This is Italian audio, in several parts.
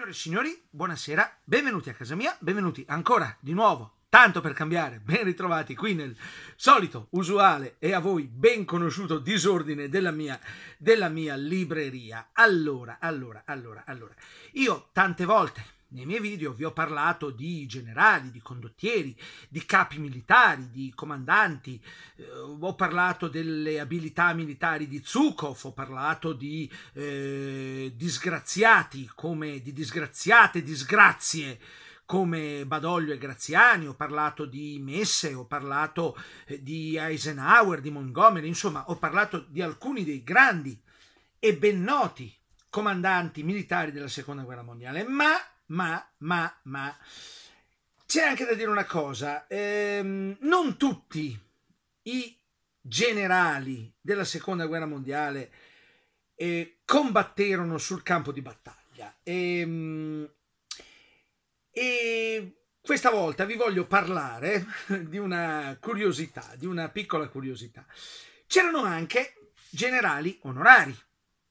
Signore e signori, buonasera, benvenuti a casa mia, benvenuti ancora di nuovo, tanto per cambiare, ben ritrovati qui nel solito, usuale e a voi ben conosciuto disordine della mia, della mia libreria. Allora, allora, allora, allora, io tante volte nei miei video vi ho parlato di generali, di condottieri, di capi militari, di comandanti, eh, ho parlato delle abilità militari di Zukov, ho parlato di eh, disgraziati, come di disgraziate, disgrazie come Badoglio e Graziani, ho parlato di Messe, ho parlato eh, di Eisenhower, di Montgomery, insomma ho parlato di alcuni dei grandi e ben noti comandanti militari della Seconda Guerra Mondiale, ma ma, ma, ma. C'è anche da dire una cosa, ehm, non tutti i generali della seconda guerra mondiale eh, combatterono sul campo di battaglia. E, ehm, e questa volta vi voglio parlare di una curiosità, di una piccola curiosità. C'erano anche generali onorari,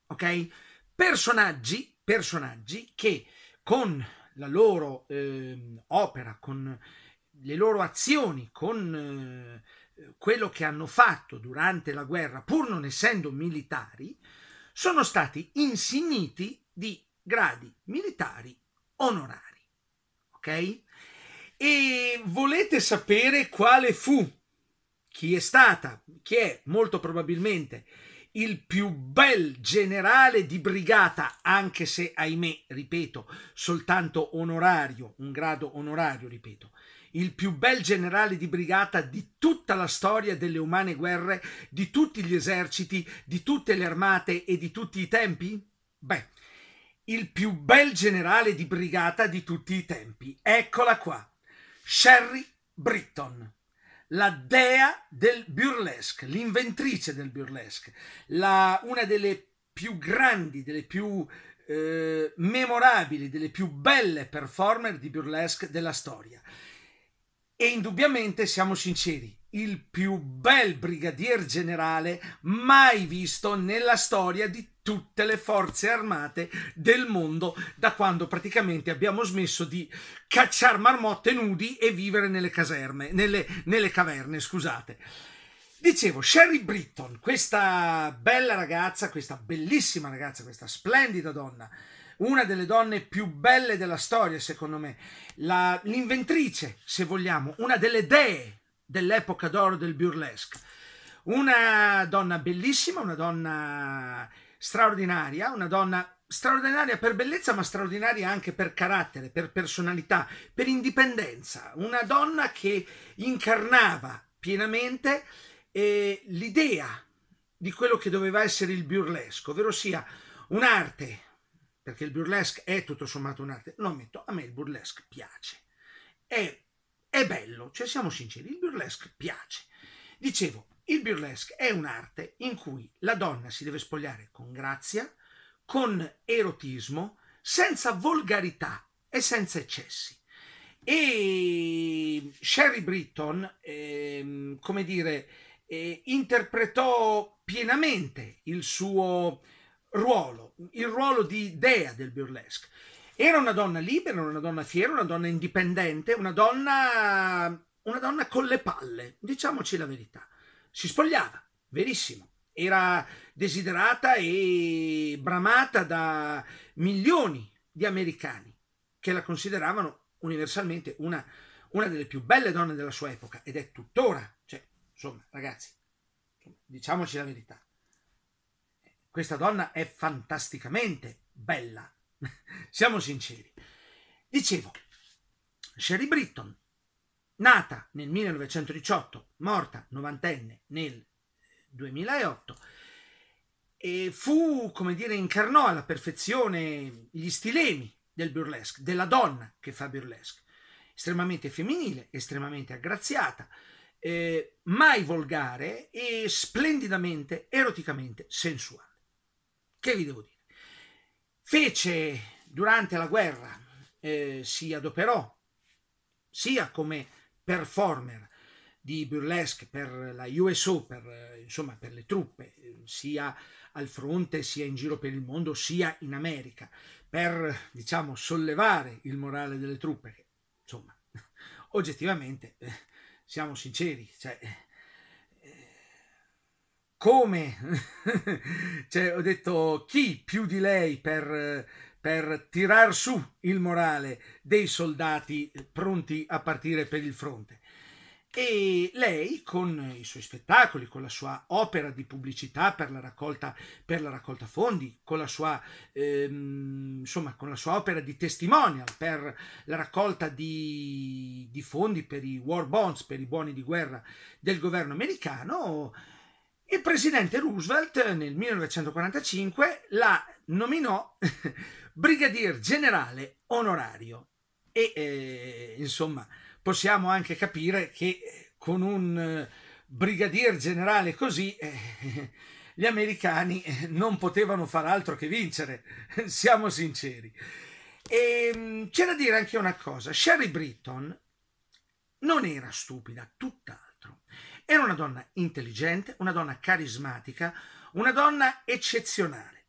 ok? Personaggi, personaggi che con la loro eh, opera, con le loro azioni, con eh, quello che hanno fatto durante la guerra, pur non essendo militari, sono stati insigniti di gradi militari onorari. Ok? E volete sapere quale fu chi è stata, chi è molto probabilmente il più bel generale di brigata, anche se, ahimè, ripeto, soltanto onorario, un grado onorario, ripeto, il più bel generale di brigata di tutta la storia delle umane guerre, di tutti gli eserciti, di tutte le armate e di tutti i tempi? Beh, il più bel generale di brigata di tutti i tempi. Eccola qua, Sherry Britton la dea del burlesque, l'inventrice del burlesque, la, una delle più grandi, delle più eh, memorabili, delle più belle performer di burlesque della storia. E indubbiamente, siamo sinceri, il più bel brigadier generale mai visto nella storia di tutte le forze armate del mondo da quando praticamente abbiamo smesso di cacciar marmotte nudi e vivere nelle caserme, nelle, nelle caverne, scusate. Dicevo, Sherry Britton, questa bella ragazza, questa bellissima ragazza, questa splendida donna, una delle donne più belle della storia, secondo me, l'inventrice, se vogliamo, una delle dee dell'epoca d'oro del burlesque. Una donna bellissima, una donna straordinaria, una donna straordinaria per bellezza, ma straordinaria anche per carattere, per personalità, per indipendenza. Una donna che incarnava pienamente eh, l'idea di quello che doveva essere il burlesque, ovvero sia un'arte, perché il burlesque è tutto sommato un'arte. Lo ammetto, a me il burlesque piace. È è bello, cioè siamo sinceri, il burlesque piace. Dicevo, il burlesque è un'arte in cui la donna si deve spogliare con grazia, con erotismo, senza volgarità e senza eccessi. E Sherry Britton, eh, come dire, eh, interpretò pienamente il suo ruolo, il ruolo di dea del burlesque. Era una donna libera, una donna fiera, una donna indipendente, una donna, una donna con le palle, diciamoci la verità. Si spogliava, verissimo. Era desiderata e bramata da milioni di americani che la consideravano universalmente una, una delle più belle donne della sua epoca ed è tuttora. Cioè, insomma, ragazzi, diciamoci la verità. Questa donna è fantasticamente bella Siamo sinceri. Dicevo, Sherry Britton, nata nel 1918, morta novantenne nel 2008, e fu, come dire, incarnò alla perfezione gli stilemi del burlesque, della donna che fa burlesque, estremamente femminile, estremamente aggraziata, eh, mai volgare e splendidamente, eroticamente sensuale. Che vi devo dire? fece durante la guerra, eh, si adoperò sia come performer di burlesque per la USO, per, eh, insomma per le truppe, sia al fronte, sia in giro per il mondo, sia in America, per diciamo sollevare il morale delle truppe, che, insomma oggettivamente eh, siamo sinceri, cioè, come? cioè, ho detto chi più di lei per, per tirar su il morale dei soldati pronti a partire per il fronte. E lei, con i suoi spettacoli, con la sua opera di pubblicità per la raccolta, per la raccolta fondi, con la, sua, ehm, insomma, con la sua opera di testimonial per la raccolta di, di fondi per i war bonds, per i buoni di guerra del governo americano, il presidente Roosevelt nel 1945 la nominò brigadier generale onorario e eh, insomma possiamo anche capire che eh, con un eh, brigadier generale così eh, gli americani eh, non potevano far altro che vincere, siamo sinceri. E, ehm, c'è da dire anche una cosa, Sherry Britton non era stupida, tutt'altro. Era una donna intelligente, una donna carismatica, una donna eccezionale.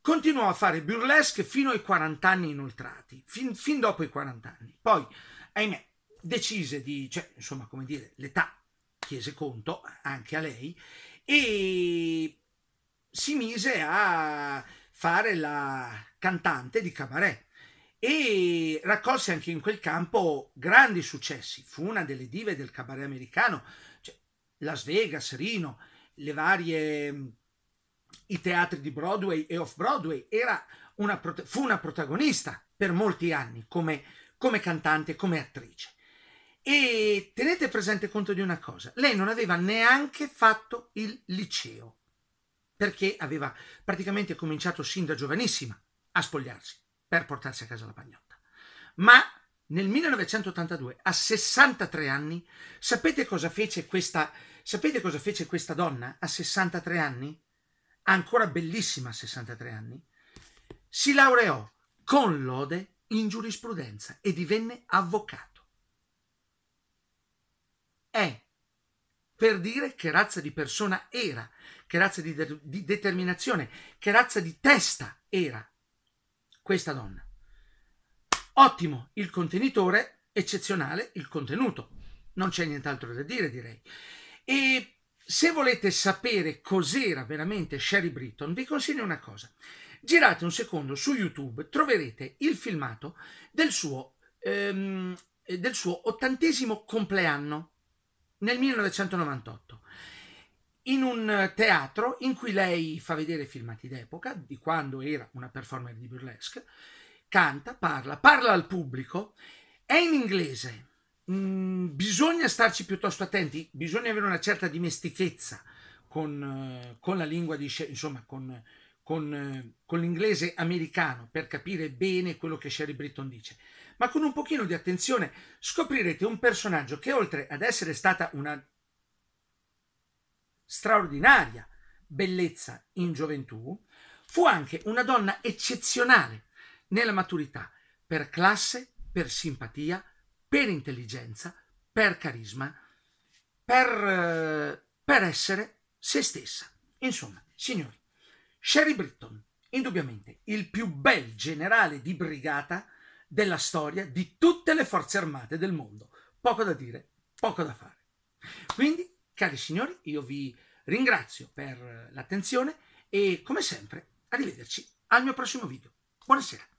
Continuò a fare burlesque fino ai 40 anni inoltrati, fin, fin dopo i 40 anni. Poi, ahimè, decise di, cioè, insomma, come dire, l'età chiese conto anche a lei e si mise a fare la cantante di cabaret e raccolse anche in quel campo grandi successi. Fu una delle dive del cabaret americano, Las Vegas, Reno, le varie, mm, i teatri di Broadway e off-Broadway, una, fu una protagonista per molti anni come, come cantante, come attrice. E tenete presente conto di una cosa, lei non aveva neanche fatto il liceo, perché aveva praticamente cominciato sin da giovanissima a spogliarsi per portarsi a casa la pagnotta. Ma nel 1982, a 63 anni, sapete cosa fece questa, sapete cosa fece questa donna a 63 anni? Ancora bellissima a 63 anni. Si laureò con lode in giurisprudenza e divenne avvocato. È per dire che razza di persona era, che razza di, de- di determinazione, che razza di testa era questa donna. Ottimo il contenitore, eccezionale il contenuto. Non c'è nient'altro da dire, direi. E se volete sapere cos'era veramente Sherry Britton, vi consiglio una cosa. Girate un secondo su YouTube, troverete il filmato del suo, ehm, del suo ottantesimo compleanno nel 1998 in un teatro in cui lei fa vedere filmati d'epoca di quando era una performer di burlesque canta, parla, parla al pubblico, è in inglese. Mm, bisogna starci piuttosto attenti, bisogna avere una certa dimestichezza con, eh, con la lingua di insomma, con, con, eh, con, l'inglese americano per capire bene quello che Sherry Britton dice. Ma con un pochino di attenzione scoprirete un personaggio che oltre ad essere stata una straordinaria bellezza in gioventù, fu anche una donna eccezionale nella maturità, per classe, per simpatia, per intelligenza, per carisma, per, eh, per essere se stessa. Insomma, signori, Sherry Britton, indubbiamente il più bel generale di brigata della storia di tutte le forze armate del mondo. Poco da dire, poco da fare. Quindi, cari signori, io vi ringrazio per eh, l'attenzione e come sempre, arrivederci al mio prossimo video. Buonasera.